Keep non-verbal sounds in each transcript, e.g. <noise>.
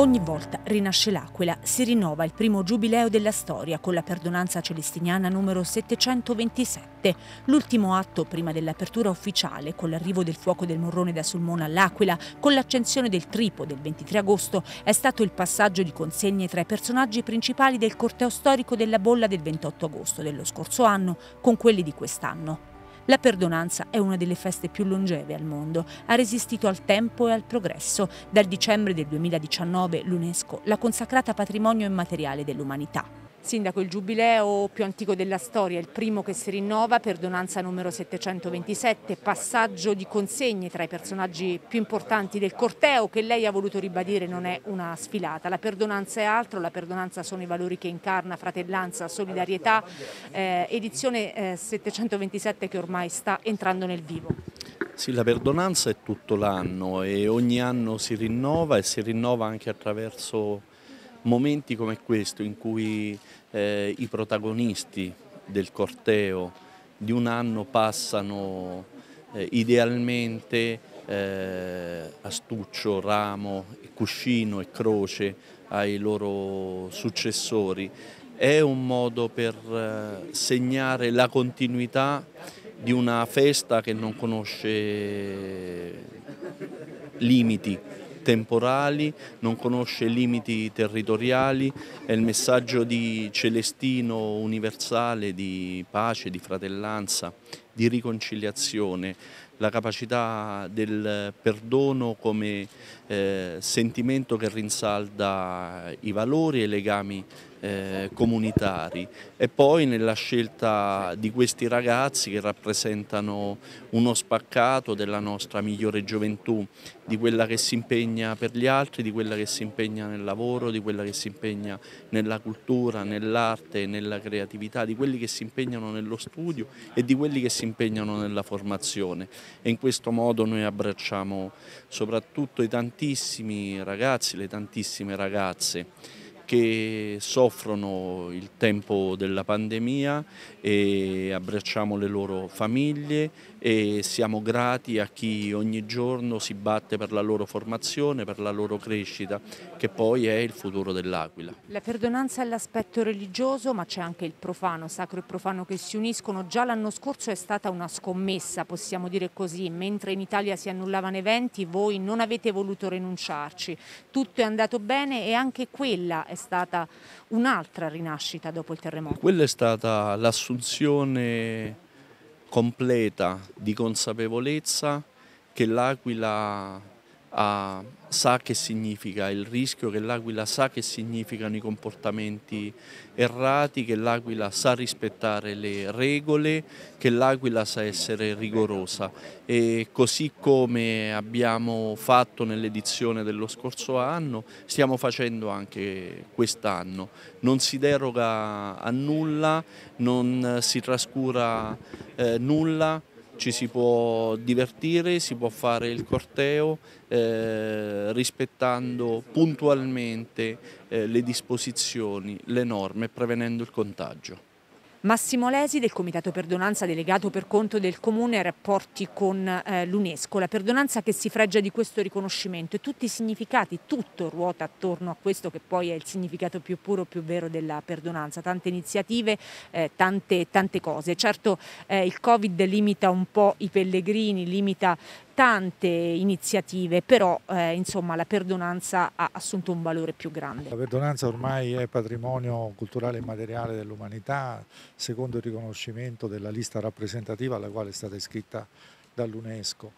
Ogni volta rinasce l'Aquila, si rinnova il primo giubileo della storia con la perdonanza celestiniana numero 727, l'ultimo atto prima dell'apertura ufficiale con l'arrivo del fuoco del Morrone da Sulmona all'Aquila, con l'accensione del Tripo del 23 agosto, è stato il passaggio di consegne tra i personaggi principali del corteo storico della bolla del 28 agosto dello scorso anno con quelli di quest'anno. La perdonanza è una delle feste più longeve al mondo, ha resistito al tempo e al progresso. Dal dicembre del 2019 l'UNESCO l'ha consacrata patrimonio immateriale dell'umanità. Sindaco, il giubileo più antico della storia, il primo che si rinnova perdonanza numero 727, passaggio di consegne tra i personaggi più importanti del corteo che lei ha voluto ribadire non è una sfilata, la perdonanza è altro, la perdonanza sono i valori che incarna, fratellanza, solidarietà, eh, edizione eh, 727 che ormai sta entrando nel vivo. Sì, la perdonanza è tutto l'anno e ogni anno si rinnova e si rinnova anche attraverso momenti come questo in cui eh, i protagonisti del corteo di un anno passano eh, idealmente eh, astuccio, ramo, cuscino e croce ai loro successori. È un modo per eh, segnare la continuità di una festa che non conosce limiti temporali, non conosce limiti territoriali, è il messaggio di Celestino universale di pace, di fratellanza, di riconciliazione, la capacità del perdono come eh, sentimento che rinsalda i valori e i legami eh, comunitari e poi nella scelta di questi ragazzi che rappresentano uno spaccato della nostra migliore gioventù, di quella che si impegna per gli altri, di quella che si impegna nel lavoro, di quella che si impegna nella cultura, nell'arte, nella creatività, di quelli che si impegnano nello studio e di quelli che si impegnano nella formazione e in questo modo noi abbracciamo soprattutto i tantissimi ragazzi, le tantissime ragazze che soffrono il tempo della pandemia e abbracciamo le loro famiglie e siamo grati a chi ogni giorno si batte per la loro formazione, per la loro crescita, che poi è il futuro dell'Aquila. La perdonanza è l'aspetto religioso, ma c'è anche il profano, sacro e profano che si uniscono. Già l'anno scorso è stata una scommessa, possiamo dire così, mentre in Italia si annullavano eventi, voi non avete voluto rinunciarci. Tutto è andato bene e anche quella è stata un'altra rinascita dopo il terremoto. Quella è stata l'assunzione completa di consapevolezza che l'Aquila a, sa che significa il rischio, che l'aquila sa che significano i comportamenti errati, che l'aquila sa rispettare le regole, che l'aquila sa essere rigorosa e così come abbiamo fatto nell'edizione dello scorso anno stiamo facendo anche quest'anno. Non si deroga a nulla, non si trascura eh, nulla, ci si può divertire, si può fare il corteo eh, rispettando puntualmente eh, le disposizioni, le norme, prevenendo il contagio. Massimo Lesi del Comitato Perdonanza delegato per conto del Comune rapporti con eh, l'UNESCO, la perdonanza che si freggia di questo riconoscimento e tutti i significati, tutto ruota attorno a questo che poi è il significato più puro, più vero della perdonanza, tante iniziative, eh, tante, tante, cose. Certo eh, il Covid limita un po' i pellegrini, limita tante iniziative, però eh, insomma, la perdonanza ha assunto un valore più grande. La perdonanza ormai è patrimonio culturale e materiale dell'umanità, secondo il riconoscimento della lista rappresentativa alla quale è stata iscritta dall'UNESCO.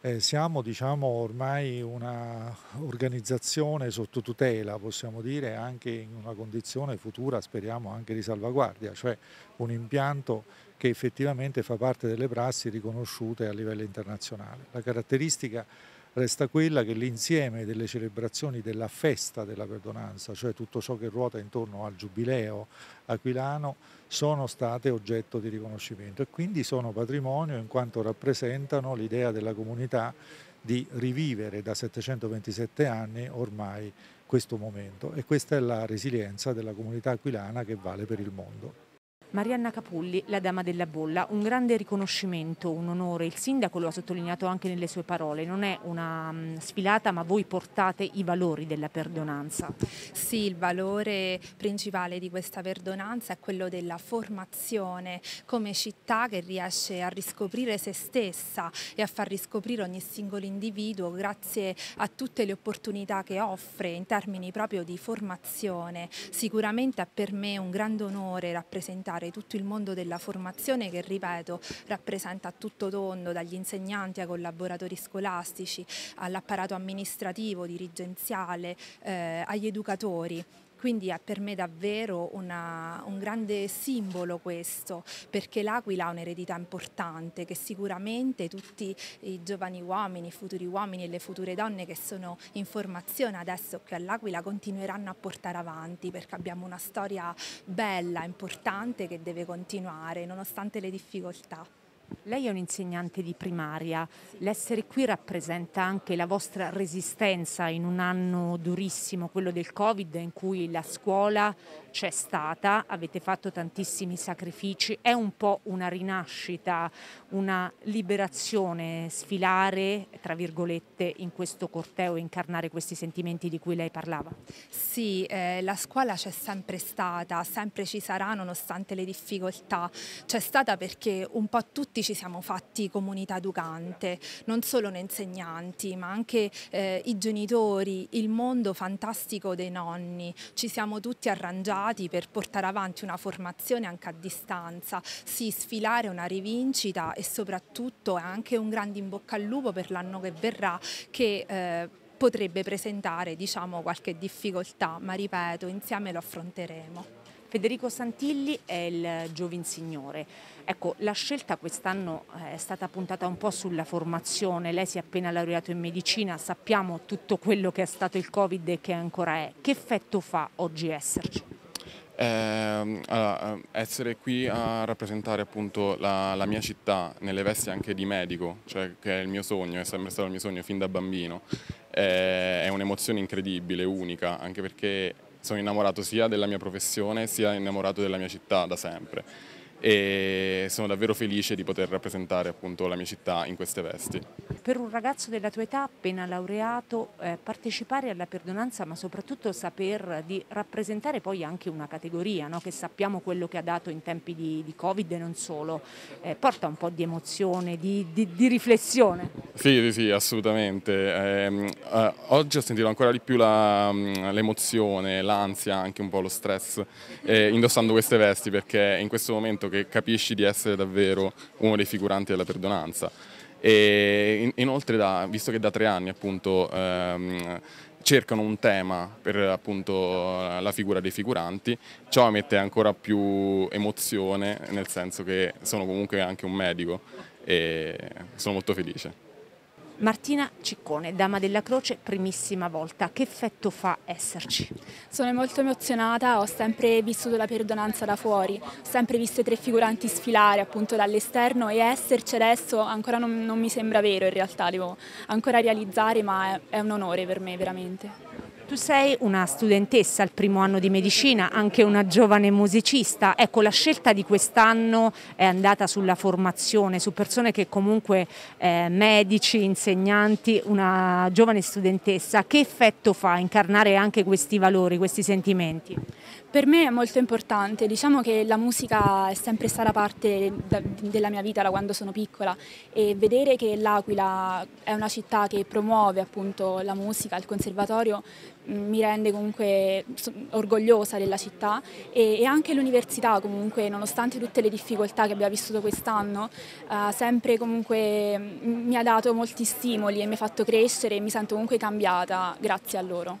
Eh, siamo diciamo, ormai un'organizzazione sotto tutela, possiamo dire, anche in una condizione futura, speriamo anche di salvaguardia, cioè un impianto che effettivamente fa parte delle prassi riconosciute a livello internazionale. La caratteristica resta quella che l'insieme delle celebrazioni della festa della perdonanza, cioè tutto ciò che ruota intorno al giubileo aquilano, sono state oggetto di riconoscimento e quindi sono patrimonio in quanto rappresentano l'idea della comunità di rivivere da 727 anni ormai questo momento e questa è la resilienza della comunità aquilana che vale per il mondo. Marianna Capulli, la dama della bolla, un grande riconoscimento, un onore, il sindaco lo ha sottolineato anche nelle sue parole, non è una sfilata ma voi portate i valori della perdonanza. Sì, il valore principale di questa perdonanza è quello della formazione come città che riesce a riscoprire se stessa e a far riscoprire ogni singolo individuo grazie a tutte le opportunità che offre in termini proprio di formazione. Sicuramente è per me un grande onore rappresentare sviluppare tutto il mondo della formazione che, ripeto, rappresenta a tutto tondo, dagli insegnanti ai collaboratori scolastici, all'apparato amministrativo, dirigenziale, eh, agli educatori. Quindi è per me davvero una, un grande simbolo questo, perché l'Aquila ha un'eredità importante che sicuramente tutti i giovani uomini, i futuri uomini e le future donne che sono in formazione adesso qui all'Aquila continueranno a portare avanti perché abbiamo una storia bella, importante che deve continuare nonostante le difficoltà. Lei è un insegnante di primaria, l'essere qui rappresenta anche la vostra resistenza in un anno durissimo, quello del Covid, in cui la scuola c'è stata, avete fatto tantissimi sacrifici, è un po' una rinascita, una liberazione, sfilare, tra virgolette, in questo corteo, incarnare questi sentimenti di cui lei parlava? Sì, eh, la scuola c'è sempre stata, sempre ci sarà nonostante le difficoltà, c'è stata perché un po' tutti tutti ci siamo fatti comunità educante, non solo noi insegnanti, ma anche eh, i genitori, il mondo fantastico dei nonni. Ci siamo tutti arrangiati per portare avanti una formazione anche a distanza, sì, sfilare una rivincita e soprattutto anche un grande in bocca al lupo per l'anno che verrà che eh, potrebbe presentare diciamo, qualche difficoltà, ma ripeto, insieme lo affronteremo. Federico Santilli è il Giovin Signore. Ecco, la scelta quest'anno eh, è stata puntata un po' sulla formazione, lei si è appena laureato in medicina, sappiamo tutto quello che è stato il Covid e che ancora è. Che effetto fa oggi esserci? Ehm, eh, allora, essere qui a rappresentare appunto la, la, mia città nelle vesti anche di medico, cioè che è il mio sogno, è sempre stato il mio sogno fin da bambino, eh, è un'emozione incredibile, unica, anche perché sono innamorato sia della mia professione sia innamorato della mia città da sempre e sono davvero felice di poter rappresentare appunto la mia città in queste vesti. Per un ragazzo della tua età appena laureato eh, partecipare alla perdonanza ma soprattutto saper di rappresentare poi anche una categoria no? che sappiamo quello che ha dato in tempi di, di Covid e non solo, eh, porta un po' di emozione, di, di, di riflessione. Sì, sì, sì assolutamente. Ehm, eh, oggi ho sentito ancora di più mm, l'emozione, l'ansia, anche un po' lo stress eh, indossando queste vesti perché in questo momento che capisci di essere davvero uno dei figuranti della perdonanza. E inoltre, da, visto che da tre anni appunto ehm, cercano un tema per appunto la figura dei figuranti, ciò mette ancora più emozione, nel senso che sono comunque anche un medico e sono molto felice. Martina Ciccone, Dama della Croce, primissima volta, che effetto fa esserci? Sono molto emozionata, ho sempre vissuto la perdonanza da fuori, ho sempre visto i tre figuranti sfilare appunto dall'esterno e esserci adesso ancora non, non, mi sembra vero in realtà, devo ancora realizzare ma è, è un onore per me veramente. Tu sei una studentessa al primo anno di medicina, anche una giovane musicista. Ecco, la scelta di quest'anno è andata sulla formazione, su persone che comunque eh, medici, insegnanti, una giovane studentessa. Che effetto fa incarnare anche questi valori, questi sentimenti? Per me è molto importante, diciamo che la musica è sempre stata parte della mia vita da quando sono piccola e vedere che l'Aquila è una città che promuove appunto la musica, il conservatorio, mi rende comunque orgogliosa della città e, e anche l'università comunque, nonostante tutte le difficoltà che abbiamo vissuto quest'anno, eh, sempre comunque mi ha dato molti stimoli e mi ha fatto crescere e mi sento comunque cambiata grazie a loro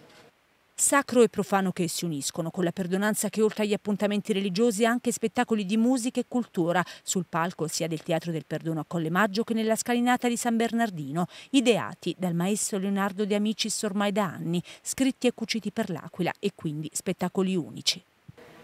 sacro e profano che si uniscono, con la perdonanza che oltre agli appuntamenti religiosi anche spettacoli di musica e cultura sul palco sia del Teatro del Perdono a Colle Maggio che nella scalinata di San Bernardino, ideati dal maestro Leonardo De Amicis ormai da anni, scritti e cuciti per l'Aquila e quindi spettacoli unici.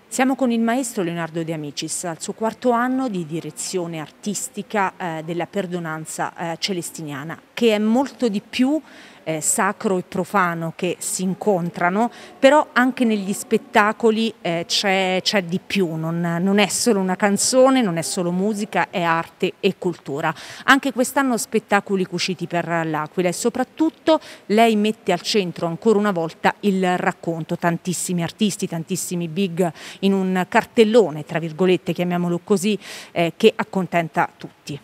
Siamo con il maestro Leonardo De Amicis al suo quarto anno di direzione artistica eh, della perdonanza eh, celestiniana, che è molto di più eh, sacro e profano che si incontrano, però anche negli spettacoli eh, c'è, di più, non, non, è solo una canzone, non è solo musica, è arte e cultura. Anche quest'anno spettacoli cuciti per l'Aquila e soprattutto lei mette al centro ancora una volta il racconto, tantissimi artisti, tantissimi big in un cartellone, tra virgolette chiamiamolo così, eh, che accontenta tutti.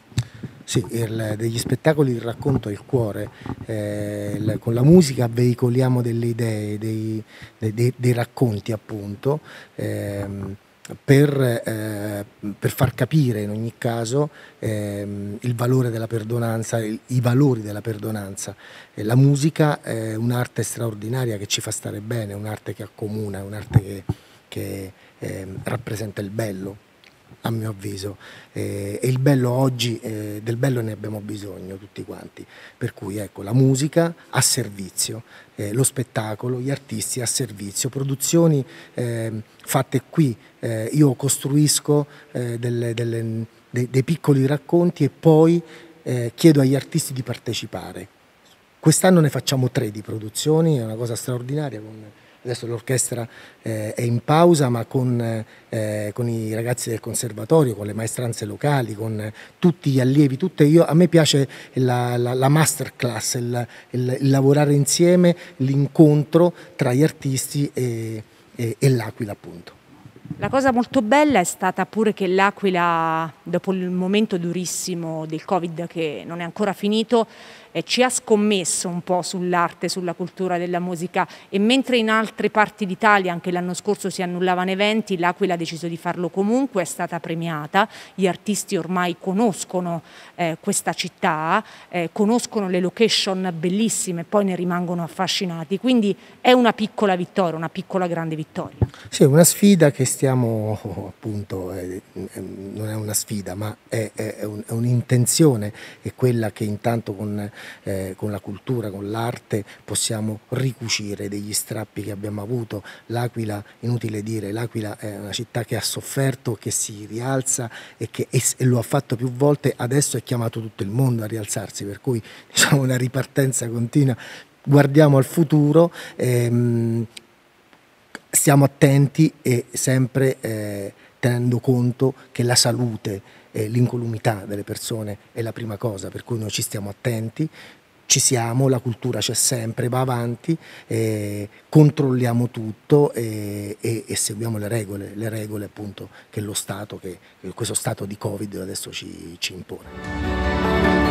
Sì, il, degli spettacoli il racconto è il cuore, eh, il, con la musica veicoliamo delle idee, dei, dei, dei, racconti appunto. Ehm, per, eh, per, far capire in ogni caso eh, il valore della perdonanza, il, i valori della perdonanza. Eh, la musica è un'arte straordinaria che ci fa stare bene, un'arte che accomuna, un'arte che, che ehm, rappresenta il bello a mio avviso. Eh, e il bello oggi, eh, del bello ne abbiamo bisogno tutti quanti. Per cui ecco, la musica a servizio, eh, lo spettacolo, gli artisti a servizio, produzioni ehm, fatte qui. Eh, io costruisco eh, delle, delle, dei, dei, piccoli racconti e poi eh, chiedo agli artisti di partecipare. Quest'anno ne facciamo tre di produzioni, è una cosa straordinaria. Con adesso l'orchestra eh, è in pausa ma con, eh, eh, con, i ragazzi del conservatorio, con le maestranze locali, con tutti gli allievi, tutte io, a me piace la, la, la masterclass, il, il, il, lavorare insieme, l'incontro tra gli artisti e, e, e l'Aquila appunto. La cosa molto bella è stata pure che l'Aquila, dopo il momento durissimo del Covid che non è ancora finito, eh, ci ha scommesso un po' sull'arte, sulla cultura della musica e mentre in altre parti d'Italia anche l'anno scorso si annullavano eventi, l'Aquila ha deciso di farlo comunque, è stata premiata, gli artisti ormai conoscono eh, questa città, eh, conoscono le location bellissime e poi ne rimangono affascinati, quindi è una piccola vittoria, una piccola grande vittoria. Sì, è una sfida che stiamo <laughs> appunto, eh, non è una sfida ma è, è, un, è un'intenzione, è quella che intanto con eh, con la cultura, con l'arte possiamo ricucire degli strappi che abbiamo avuto. L'Aquila, inutile dire, l'Aquila è una città che ha sofferto, che si rialza e che e, e lo ha fatto più volte, adesso è chiamato tutto il mondo a rialzarsi, per cui <laughs> diciamo una ripartenza continua. Guardiamo al futuro. Ehm, stiamo attenti e sempre eh, tenendo conto che la salute eh, l'incolumità delle persone è la prima cosa, per cui noi ci stiamo attenti, ci siamo, la cultura c'è sempre, va avanti, eh, controlliamo tutto e, eh, e, e, seguiamo le regole, le regole appunto che lo Stato, che, che questo Stato di Covid adesso ci, ci impone.